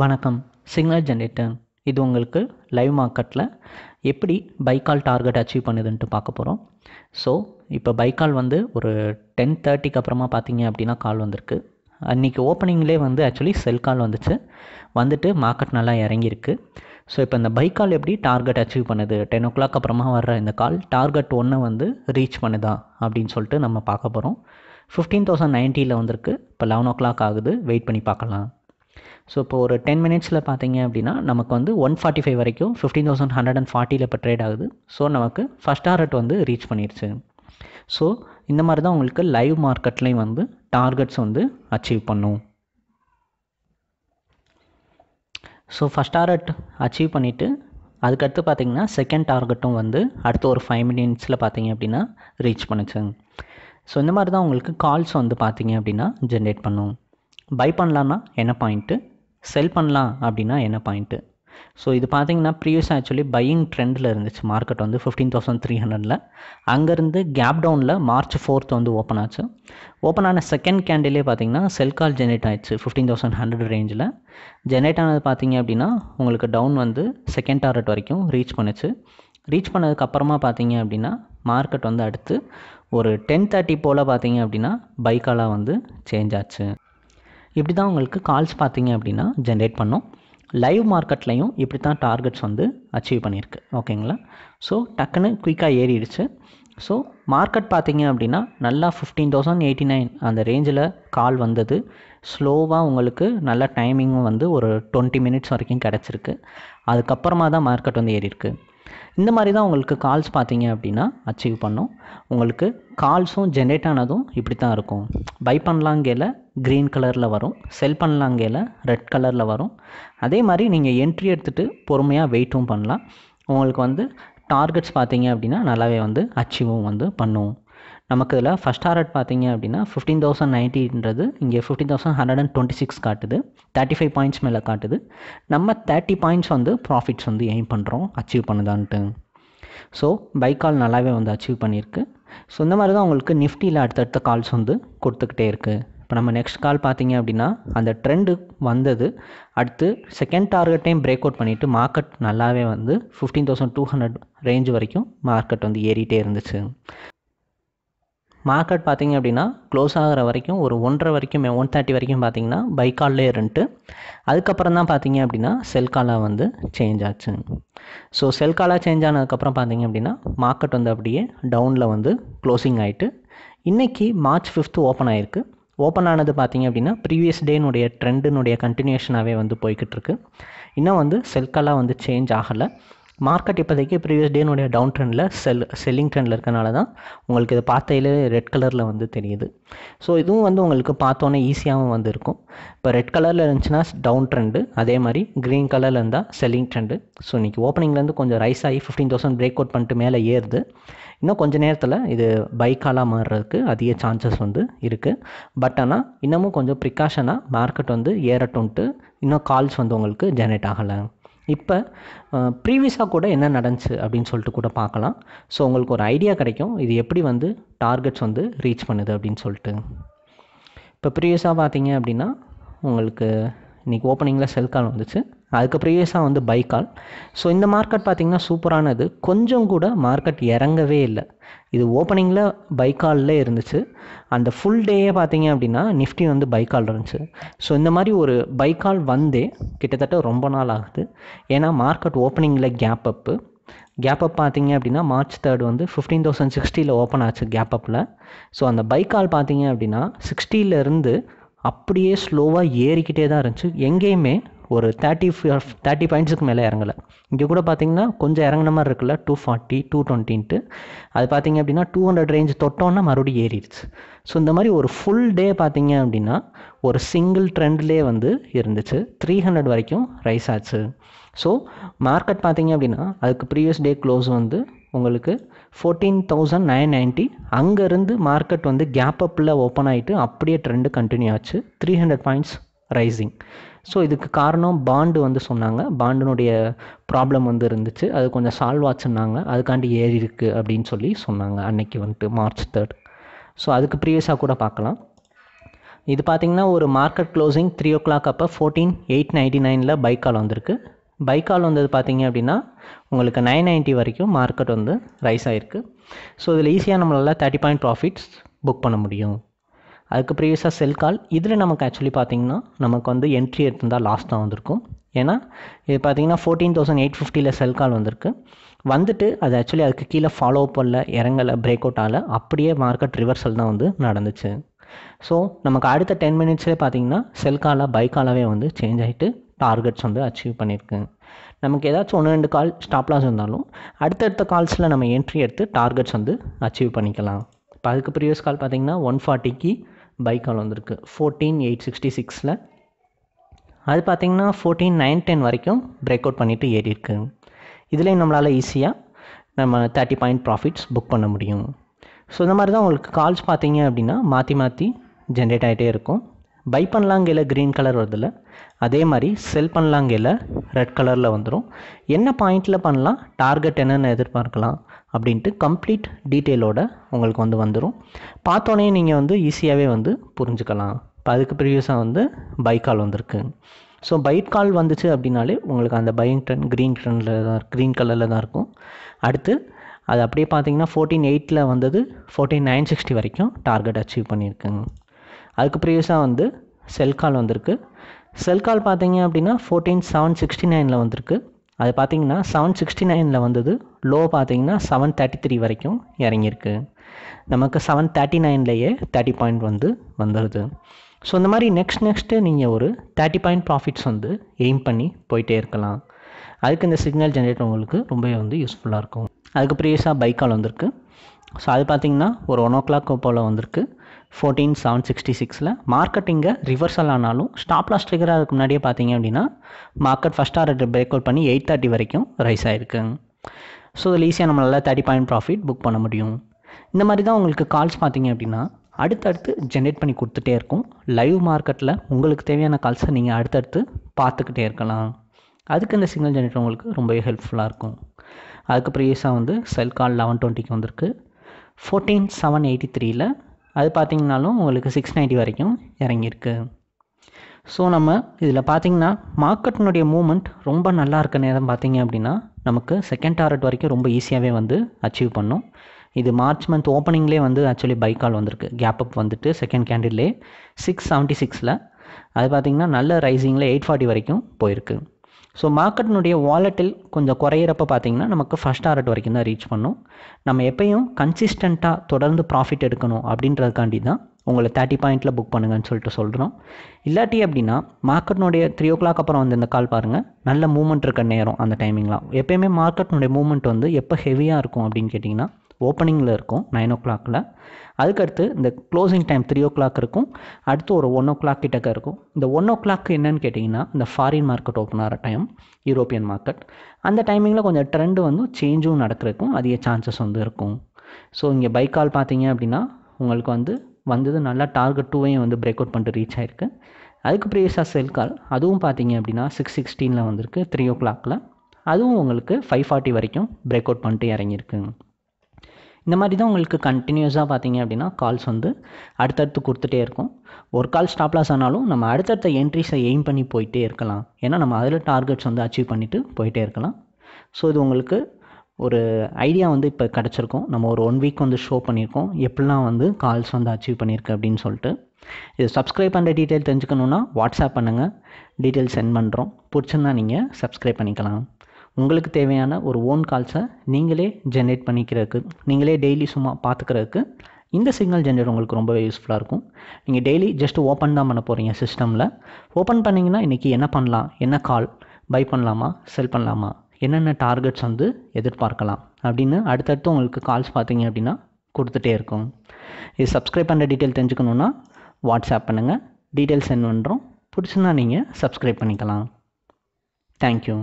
வணக்கம் signal generator இது உங்களுக்கு லைவ் மார்க்கெட்டில் எப்படி பைக்கால் டார்கெட் அச்சீவ் பண்ணுதுன்ட்டு பார்க்க போகிறோம் ஸோ இப்போ பைக்கால் வந்து ஒரு டென் தேர்ட்டிக்கு அப்புறமா பார்த்தீங்க அப்படின்னா கால் வந்திருக்கு அன்றைக்கி ஓப்பனிங்லே வந்து ஆக்சுவலி செல் கால் வந்துச்சு வந்துட்டு மார்க்கெட் நல்லா இறங்கியிருக்கு ஸோ இப்போ இந்த பைக்கால் எப்படி டார்கெட் அச்சீவ் பண்ணுது டென் ஓ கிளாக் அப்புறமா வர்ற இந்த கால் டார்கெட் ஒன்று வந்து ரீச் பண்ணுதா அப்படின்னு சொல்லிட்டு நம்ம பார்க்க போகிறோம் ஃபிஃப்டீன் தௌசண்ட் நைன்ட்டியில் வந்திருக்கு இப்போ லெவன் ஓ கிளாக் ஆகுது வெயிட் பண்ணி பார்க்கலாம் ஸோ இப்போ ஒரு டென் மினிட்ஸில் பார்த்தீங்க அப்படின்னா நமக்கு வந்து ஒன் ஃபார்ட்டி ஃபைவ் வரைக்கும் ஃபிஃப்டீன் தௌசண்ட் ஹண்ட்ரட் அண்ட் ஃபார்ட்டியில் இப்போ ட்ரேட் ஆகுது ஸோ நமக்கு ஃபஸ்ட் டார்கெட் வந்து ரீச் பண்ணிடுச்சு ஸோ இந்த மாதிரி தான் உங்களுக்கு லைவ் மார்க்கெட்லேயும் வந்து டார்கெட்ஸ் வந்து அச்சீவ் பண்ணும் ஸோ ஃபஸ்ட் டார்கெட் அச்சீவ் பண்ணிவிட்டு அதுக்கடுத்து பார்த்தீங்கன்னா செகண்ட் டார்கெட்டும் வந்து அடுத்த ஒரு ஃபைவ் மினிட்ஸில் பார்த்தீங்க அப்படின்னா ரீச் பண்ணிச்சு ஸோ இந்த மாதிரி தான் உங்களுக்கு கால்ஸ் வந்து பார்த்தீங்க அப்படின்னா ஜென்ரேட் பண்ணும் பை பண்ணலான்னா என்ன பாயிண்ட்டு செல் பண்ணலாம் அப்படின்னா என்ன பாயிண்ட்டு ஸோ இது பார்த்தீங்கன்னா ப்ரீவியஸ் ஆக்சுவலி பையிங் ட்ரெண்டில் இருந்துச்சு மார்க்கெட் வந்து ஃபிஃப்டீன் தௌசண்ட் த்ரீ ஹண்ட்ரடில் அங்கேருந்து கேப் டவுனில் மார்ச் ஃபோர்த் வந்து ஓப்பன் ஆச்சு ஓப்பன் ஆன செகண்ட் கேண்டிலே பார்த்தீங்கன்னா செல் கால் ஜெனரேட் ஆயிடுச்சு ஃபிஃப்டீன் தௌசண்ட் ஹண்ட்ரட் ரேஞ்சில் ஜெனரேட் ஆனது பார்த்தீங்க அப்படின்னா உங்களுக்கு டவுன் வந்து செகண்ட் டார்கெட் வரைக்கும் ரீச் பண்ணுச்சு ரீச் பண்ணதுக்கு அப்புறமா பார்த்தீங்க அப்படின்னா மார்க்கெட் வந்து அடுத்து ஒரு டென் தேர்ட்டி போல் பார்த்தீங்க அப்படின்னா பைக்காலாக வந்து சேஞ்ச் ஆச்சு இப்படி தான் உங்களுக்கு கால்ஸ் பார்த்தீங்க அப்படின்னா ஜென்ரேட் பண்ணும் லைவ் மார்க்கெட்லையும் இப்படி தான் டார்கெட்ஸ் வந்து அச்சீவ் பண்ணியிருக்கு ஓகேங்களா ஸோ டக்குன்னு குயிக்காக ஏறிடுச்சு ஸோ மார்க்கெட் பார்த்தீங்க அப்படின்னா நல்லா ஃபிஃப்டீன் தௌசண்ட் எயிட்டி நைன் அந்த ரேஞ்சில் கால் வந்தது ஸ்லோவாக உங்களுக்கு நல்ல டைமிங்கும் வந்து ஒரு டுவெண்ட்டி மினிட்ஸ் வரைக்கும் கிடச்சிருக்கு அதுக்கப்புறமா தான் மார்க்கெட் வந்து ஏறியிருக்கு இந்த மாதிரி தான் உங்களுக்கு கால்ஸ் பார்த்தீங்க அப்படின்னா அச்சீவ் பண்ணோம் உங்களுக்கு கால்ஸும் ஜென்ரேட் ஆனதும் இப்படி தான் இருக்கும் பை பண்ணலாங்கையில் க்ரீன் கலரில் வரும் செல் பண்ணலாம் பண்ணலாங்கையில் ரெட் கலரில் வரும் அதே மாதிரி நீங்கள் என்ட்ரி எடுத்துகிட்டு பொறுமையாக வெயிட்டும் பண்ணலாம் உங்களுக்கு வந்து டார்கெட்ஸ் பார்த்தீங்க அப்படின்னா நல்லாவே வந்து அச்சீவும் வந்து பண்ணுவோம் நமக்கு இதில் ஃபஸ்ட் டார்கெட் பார்த்தீங்க அப்படின்னா ஃபிஃப்டீன் தௌசண்ட் நைன்ட்டின்றது இங்கே fifteen thousand hundred and twenty six காட்டுது தேர்ட்டி ஃபைவ் பாயிண்ட்ஸ் மேலே காட்டுது நம்ம தேர்ட்டி பாயிண்ட்ஸ் வந்து ப்ராஃபிட்ஸ் வந்து எய்ம் பண்ணுறோம் அச்சீவ் பண்ணுதான்ட்டு ஸோ பை கால் நல்லாவே வந்து அச்சீவ் பண்ணியிருக்கு ஸோ இந்த மாதிரி தான் உங்களுக்கு நிஃப்டியில் அடுத்தடுத்த கால்ஸ் வந்து கொடுத்துக்கிட்டே இருக்குது இப்போ நம்ம நெக்ஸ்ட் கால் பார்த்தீங்க அப்படின்னா அந்த ட்ரெண்டு வந்தது அடுத்து செகண்ட் டார்கெட்டையும் பிரேக் அவுட் பண்ணிவிட்டு மார்க்கெட் நல்லாவே வந்து fifteen thousand two hundred range வரைக்கும் மார்க்கெட் வந்து ஏறிட்டே இருந்துச்சு மார்க்கெட் பார்த்திங்க அப்படின்னா க்ளோஸ் ஆகிற வரைக்கும் ஒரு ஒன்றரை வரைக்கும் ஒன் தேர்ட்டி வரைக்கும் பார்த்திங்கன்னா பை கால்லே இருந்துட்டு அதுக்கப்புறம் தான் பார்த்திங்க அப்படின்னா செல் காலாக வந்து சேஞ்ச் ஆச்சு ஸோ செல் காலாக சேஞ்ச் ஆனதுக்கப்புறம் பார்த்திங்க அப்படின்னா மார்க்கெட் வந்து அப்படியே டவுனில் வந்து க்ளோசிங் ஆகிட்டு இன்றைக்கி மார்ச் ஃபிஃப்த்து ஓப்பன் ஆகிருக்கு ஓப்பன் ஆனது பார்த்திங்க அப்படின்னா ப்ரீவியஸ் டேனுடைய ட்ரெண்டுனுடைய கண்டினியூஷனாகவே வந்து போய்கிட்டு இருக்கு இன்னும் வந்து செல்கெல்லாம் வந்து சேஞ்ச் ஆகலை மார்க்கெட் இப்போதைக்கு ப்ரீவியஸ் டேனுடைய டவுன் ட்ரெண்டில் செல் செல்லிங் ட்ரெண்டில் இருக்கனால தான் உங்களுக்கு இதை பார்த்தையிலே ரெட் கலரில் வந்து தெரியுது ஸோ இதுவும் வந்து உங்களுக்கு பார்த்தோன்னே ஈஸியாகவும் வந்துருக்கும் இப்போ ரெட் கலரில் இருந்துச்சுன்னா டவுன் ட்ரெண்டு அதே மாதிரி க்ரீன் கலரில் இருந்தால் செல்லிங் ட்ரெண்டு ஸோ இன்றைக்கி ஓப்பனிங்லேருந்து கொஞ்சம் ரைஸ் ஆகி ஃபிஃப்டீன் தௌசண்ட் பிரேக் அவுட் பண்ணிட்டு மேலே ஏறுது இன்னும் கொஞ்சம் நேரத்தில் இது பைக்காலாக மாறுறதுக்கு அதிக சான்சஸ் வந்து இருக்குது பட் ஆனால் இன்னமும் கொஞ்சம் ப்ரிகாஷனாக மார்க்கெட் வந்து ஏறட்டும்ட்டு இன்னும் கால்ஸ் வந்து உங்களுக்கு ஜெனரேட் ஆகலை இப்போ ப்ரீவியஸாக கூட என்ன நடந்துச்சு அப்படின்னு சொல்லிட்டு கூட பார்க்கலாம் ஸோ உங்களுக்கு ஒரு ஐடியா கிடைக்கும் இது எப்படி வந்து டார்கெட்ஸ் வந்து ரீச் பண்ணுது அப்படின்னு சொல்லிட்டு இப்போ ப்ரீவியஸாக பார்த்தீங்க அப்படின்னா உங்களுக்கு இன்றைக்கி ஓப்பனிங்கில் செல் கால் வந்துச்சு அதுக்கு ப்ரீவியஸாக வந்து பைக்கால் ஸோ இந்த மார்க்கெட் பார்த்திங்கன்னா சூப்பரானது கொஞ்சம் கூட மார்க்கெட் இறங்கவே இல்லை இது ஓப்பனிங்கில் பைக்காலில் இருந்துச்சு அந்த ஃபுல் டேயே பார்த்தீங்க அப்படின்னா நிஃப்டி வந்து பைக்கால் இருந்துச்சு ஸோ இந்த மாதிரி ஒரு பைக்கால் வந்தே கிட்டத்தட்ட ரொம்ப நாள் ஆகுது ஏன்னா மார்க்கெட் ஓப்பனிங்கில் கேப் அப்பு கேப் அப் பார்த்தீங்க அப்படின்னா மார்ச் தேர்ட் வந்து ஃபிஃப்டீன் தௌசண்ட் சிக்ஸ்டியில் ஓப்பன் ஆச்சு கேப் அப்பில் ஸோ அந்த பைக்கால் பார்த்தீங்க அப்படின்னா சிக்ஸ்டியிலேருந்து அப்படியே ஸ்லோவாக ஏறிக்கிட்டே தான் இருந்துச்சு எங்கேயுமே ஒரு தேர்ட்டி தேர்ட்டி பாயிண்ட்ஸுக்கு மேலே இறங்கலை இங்கே கூட பார்த்தீங்கன்னா கொஞ்சம் இறங்கின மாதிரி இருக்குல்ல டூ ஃபார்ட்டி டூ டுவெண்ட்டின்ட்டு அது பார்த்தீங்க அப்படின்னா டூ ஹண்ட்ரட் ரேஞ்ச் தொட்டோன்னா மறுபடியும் ஏறிடுச்சு ஸோ இந்த மாதிரி ஒரு ஃபுல் டே பார்த்தீங்க அப்படின்னா ஒரு சிங்கிள் ட்ரெண்ட்லேயே வந்து இருந்துச்சு த்ரீ ஹண்ட்ரட் வரைக்கும் ரைஸ் ஆச்சு ஸோ மார்க்கெட் பார்த்தீங்க அப்படின்னா அதுக்கு ப்ரீவியஸ் டே க்ளோஸ் வந்து உங்களுக்கு ஃபோர்டீன் தௌசண்ட் நைன் நைன்ட்டி அங்கேருந்து மார்க்கெட் வந்து கேப் அப்பில் ஓப்பன் ஆகிட்டு அப்படியே ட்ரெண்டு கண்டினியூ ஆச்சு three hundred points rising so இதுக்கு காரணம் பாண்டு வந்து சொன்னாங்க பாண்டுனுடைய ப்ராப்ளம் வந்து இருந்துச்சு அது கொஞ்சம் சால்வ் ஆச்சுன்னாங்க அதுக்காண்டி ஏறி இருக்குது அப்படின்னு சொல்லி சொன்னாங்க அன்னைக்கு வந்துட்டு மார்ச் தேர்ட் ஸோ அதுக்கு ப்ரீவியஸாக கூட பார்க்கலாம் இது பார்த்திங்கன்னா ஒரு market closing three o'clock அப்போ ஃபோர்டீன் எயிட் நைன்டி நைனில் பைக்கால் வந்திருக்கு பைக்கால் வந்தது பார்த்தீங்க அப்படின்னா உங்களுக்கு நைன் நைன்ட்டி வரைக்கும் மார்க்கெட் வந்து ரைஸ் ஆகிருக்கு ஸோ இதில் ஈஸியாக நம்மளால் தேர்ட்டி பாயிண்ட் ப்ராஃபிட்ஸ் புக் பண்ண முடியும் அதுக்கு ப்ரீவியஸாக செல் கால் இதில் நமக்கு ஆக்சுவலி பார்த்திங்கன்னா நமக்கு வந்து என்ட்ரி எடுத்திருந்தால் லாஸ்ட் தான் வந்திருக்கும் ஏன்னா இது பார்த்தீங்கன்னா ஃபோர்டீன் தௌசண்ட் எயிட் ஃபிஃப்டியில் செல் கால் வந்திருக்கு வந்துட்டு அது ஆக்சுவலி அதுக்கு கீழே ஃபாலோ அப் பண்ணல இறங்கலை பிரேக் அவுட் ஆகல அப்படியே மார்க்கெட் ரிவர்சல் தான் வந்து நடந்துச்சு ஸோ நமக்கு அடுத்த டென் மினிட்ஸே பார்த்தீங்கன்னா செல் காலாக பை காலாகவே வந்து சேஞ்ச் ஆகிட்டு டார்கெட்ஸ் வந்து அச்சீவ் பண்ணியிருக்கு நமக்கு ஏதாச்சும் ஒன்று ரெண்டு கால் ஸ்டாப்லாஸ் இருந்தாலும் அடுத்தடுத்த கால்ஸில் நம்ம என்ட்ரி எடுத்து டார்கெட்ஸ் வந்து அச்சீவ் பண்ணிக்கலாம் இப்போ அதுக்கு ப்ரீவியஸ் கால் பார்த்திங்கன்னா ஒன் ஃபார்ட்டிக்கு பைக்கால் வந்திருக்கு ஃபோர்டீன் எயிட் சிக்ஸ்டி சிக்ஸில் அது பார்த்திங்கன்னா ஃபோர்டீன் நைன் டென் வரைக்கும் பிரேக் அவுட் பண்ணிவிட்டு ஏறி இருக்குங்க இதுலேயும் நம்மளால் ஈஸியாக நம்ம தேர்ட்டி பாயிண்ட் ப்ராஃபிட்ஸ் புக் பண்ண முடியும் ஸோ இந்த மாதிரி தான் உங்களுக்கு கால்ஸ் பார்த்தீங்க அப்படின்னா மாற்றி மாற்றி ஜென்ரேட் ஆகிட்டே இருக்கும் பை பண்ணலாங்கையில் க்ரீன் கலர் வருதில்ல அதே மாதிரி செல் பண்ணலாங்கையில் ரெட் கலரில் வந்துடும் என்ன பாயிண்டில் பண்ணலாம் டார்கெட் என்னென்ன எதிர்பார்க்கலாம் அப்படின்ட்டு கம்ப்ளீட் டீட்டெயிலோட உங்களுக்கு வந்து வந்துடும் பார்த்தோன்னே நீங்கள் வந்து ஈஸியாகவே வந்து புரிஞ்சுக்கலாம் இப்போ அதுக்கு ப்ரீவியஸாக வந்து பை கால் வந்திருக்கு ஸோ பைக் கால் வந்துச்சு அப்படின்னாலே உங்களுக்கு அந்த பைங் டன் க்ரீன் டனில் தான் க்ரீன் கலரில் தான் இருக்கும் அடுத்து அது அப்படியே பார்த்தீங்கன்னா ஃபோர்டீன் எயிட்டில் வந்தது ஃபோர்டீன் நைன் சிக்ஸ்டி வரைக்கும் டார்கெட் அச்சீவ் பண்ணியிருக்குங்க அதுக்கு ப்ரீவியஸாக வந்து செல் கால் வந்திருக்கு செல் கால் பார்த்தீங்க அப்படின்னா ஃபோர்டீன் செவன் சிக்ஸ்டி நைனில் வந்திருக்கு அது பார்த்திங்கன்னா செவன் சிக்ஸ்டி நைனில் வந்தது லோ பார்த்திங்கன்னா செவன் தேர்ட்டி த்ரீ வரைக்கும் இறங்கியிருக்கு நமக்கு செவன் தேர்ட்டி நைன்லேயே தேர்ட்டி பாயிண்ட் வந்து வந்துடுது ஸோ இந்த மாதிரி நெக்ஸ்ட் நெக்ஸ்ட்டு நீங்கள் ஒரு தேர்ட்டி பாயிண்ட் ப்ராஃபிட்ஸ் வந்து எய்ம் பண்ணி போயிட்டே இருக்கலாம் அதுக்கு இந்த சிக்னல் ஜென்ரேட்டர் உங்களுக்கு ரொம்பவே வந்து யூஸ்ஃபுல்லாக இருக்கும் அதுக்கு ப்ரீவியஸாக பைக்கால் வந்திருக்கு ஸோ அது பார்த்திங்கன்னா ஒரு ஒன் ஓ கிளாக் போல் வந்திருக்கு ஃபோர்டீன் செவன் சிக்ஸ்டி சிக்ஸில் மார்க்கெட்டிங்கை ரிவர்சல் ஆனாலும் ஸ்டாப் லாஸ் ட்ரிகர் அதுக்கு முன்னாடியே பார்த்தீங்க அப்படின்னா market first order break out பண்ணி எயிட் தேர்ட்டி வரைக்கும் ரைஸ் ஆயிருக்கு ஸோ இதில் ஈஸியாக நம்மளால் தேர்ட்டி பாயிண்ட் ப்ராஃபிட் புக் பண்ண முடியும் இந்த மாதிரி தான் உங்களுக்கு கால்ஸ் பார்த்தீங்க அப்படின்னா அடுத்தடுத்து ஜென்ரேட் பண்ணி கொடுத்துட்டே இருக்கும் லைவ் மார்க்கெட்டில் உங்களுக்கு தேவையான கால்ஸை நீங்கள் அடுத்தடுத்து பார்த்துக்கிட்டே இருக்கலாம் அதுக்கு இந்த சிக்னல் ஜென்ரேட்டர் உங்களுக்கு ரொம்பவே ஹெல்ப்ஃபுல்லாக இருக்கும் அதுக்கு ப்ரீவியஸாக வந்து செல் கால் லெவன் டுவெண்ட்டிக்கு வந்திருக்கு ஃபோர்டீன் செவன் எயிட்டி த்ரீயில் அது பார்த்திங்கனாலும் உங்களுக்கு சிக்ஸ் நைன்ட்டி வரைக்கும் இறங்கியிருக்கு ஸோ நம்ம இதில் பார்த்திங்கன்னா மார்க்கெட்டினுடைய மூமெண்ட் ரொம்ப நல்லா இருக்க நேரம் பார்த்திங்க அப்படின்னா நமக்கு செகண்ட் டார்கெட் வரைக்கும் ரொம்ப ஈஸியாகவே வந்து அச்சீவ் பண்ணும் இது மார்ச் மந்த் ஓப்பனிங்லேயே வந்து ஆக்சுவலி பைக்கால் கால் வந்திருக்கு கேப் அப் வந்துட்டு செகண்ட் கேண்டில்லே சிக்ஸ் செவன்ட்டி சிக்ஸில் அது பார்த்திங்கன்னா நல்ல ரைசிங்கில் எயிட் ஃபார்ட்டி வரைக்கும் போயிருக்கு ஸோ மார்க்கெட்டினுடைய வாலெட்டில் கொஞ்சம் குறையிறப்ப பார்த்தீங்கன்னா நமக்கு ஃபஸ்ட் ஆர்ட் வரைக்கும் தான் ரீச் பண்ணும் நம்ம எப்பயும் கன்சிஸ்டண்ட்டாக தொடர்ந்து ப்ராஃபிட் எடுக்கணும் அப்படின்றதுக்காண்டி தான் உங்களை தேர்ட்டி பாயிண்ட்டில் புக் பண்ணுங்கன்னு சொல்லிட்டு சொல்கிறோம் இல்லாட்டி அப்படின்னா மார்க்கெட்னுடைய த்ரீ ஓ கிளாக் அப்புறம் வந்து இந்த கால் பாருங்கள் நல்ல மூமெண்ட் இருக்க நேரம் அந்த டைமிங்லாம் எப்போயுமே மார்க்கெட்னுடைய மூமெண்ட் வந்து எப்போ ஹெவியாக இருக்கும் அப்படின்னு கேட்டிங்கன்னா ஓப்பனிங்கில் இருக்கும் நைன் ஓ கிளாக்கில் அதுக்கடுத்து இந்த closing time three o'clock இருக்கும் அடுத்து ஒரு ஒன் ஓ கிளாக் கிட்டக்க இருக்கும் இந்த ஒன் ஓ கிளாக் என்னன்னு கேட்டிங்கன்னா இந்த ஃபாரின் மார்க்கெட் ஓப்பன் ஆகிற டைம் யூரோப்பியன் மார்க்கெட் அந்த டைமிங்கில் கொஞ்சம் ட்ரெண்டு வந்து சேஞ்சும் நடக்கிறதுக்கும் அதிக சான்சஸ் வந்து இருக்கும் ஸோ இங்கே பைக்கால் கால் பார்த்தீங்க அப்படின்னா உங்களுக்கு வந்து வந்தது நல்லா டார்கெட் டூவையும் வந்து பிரேக் அவுட் பண்ணிட்டு ரீச் ஆகிருக்கு அதுக்கு ப்ரீவியஸாக செல் கால் அதுவும் பார்த்தீங்க அப்படின்னா சிக்ஸ் சிக்ஸ்டீனில் வந்திருக்கு த்ரீ ஓ கிளாக்கில் அதுவும் உங்களுக்கு ஃபைவ் ஃபார்ட்டி வரைக்கும் பிரேக் அவுட் பண்ணிட்டு இறங்கியிருக்குங்க இந்த மாதிரி தான் உங்களுக்கு கண்டினியூஸாக பார்த்தீங்க அப்படின்னா கால்ஸ் வந்து அடுத்தடுத்து கொடுத்துட்டே இருக்கும் ஒரு கால் ஸ்டாப் லாஸ் ஆனாலும் நம்ம அடுத்தடுத்த என்ட்ரிஸை எய்ம் பண்ணி போயிட்டே இருக்கலாம் ஏன்னா நம்ம அதில் டார்கெட்ஸ் வந்து அச்சீவ் பண்ணிவிட்டு போயிட்டே இருக்கலாம் ஸோ இது உங்களுக்கு ஒரு ஐடியா வந்து இப்போ கிடச்சிருக்கோம் நம்ம ஒரு ஒன் வீக் வந்து ஷோ பண்ணியிருக்கோம் எப்படிலாம் வந்து கால்ஸ் வந்து அச்சீவ் பண்ணியிருக்கு அப்படின்னு சொல்லிட்டு இது சப்ஸ்கிரைப் பண்ணுற டீட்டெயில் தெரிஞ்சுக்கணுன்னா வாட்ஸ்அப் பண்ணுங்கள் டீட்டெயில் சென்ட் பண்ணுறோம் பிடிச்சிருந்தா நீங்கள் சப்ஸ்கிரைப் பண்ணிக்கலாம் உங்களுக்கு தேவையான ஒரு ஓன் கால்ஸை நீங்களே ஜென்ரேட் பண்ணிக்கிறதுக்கு நீங்களே டெய்லி சும்மா பார்த்துக்கிறதுக்கு இந்த சிக்னல் ஜென்ரேட் உங்களுக்கு ரொம்பவே யூஸ்ஃபுல்லாக இருக்கும் நீங்கள் டெய்லி ஜஸ்ட் ஓப்பன் தான் பண்ண போகிறீங்க சிஸ்டமில் ஓப்பன் பண்ணிங்கன்னா இன்றைக்கி என்ன பண்ணலாம் என்ன கால் பை பண்ணலாமா செல் பண்ணலாமா என்னென்ன டார்கெட்ஸ் வந்து எதிர்பார்க்கலாம் அப்படின்னு அடுத்தடுத்து உங்களுக்கு கால்ஸ் பார்த்தீங்க அப்படின்னா கொடுத்துட்டே இருக்கும் இது சப்ஸ்கிரைப் பண்ணுற டீட்டெயில் தெரிஞ்சுக்கணுன்னா வாட்ஸ்அப் பண்ணுங்கள் டீட்டெயில்ஸ் சென்ட் பண்ணுறோம் பிடிச்சுன்னா நீங்கள் சப்ஸ்கிரைப் பண்ணிக்கலாம் தேங்க்யூ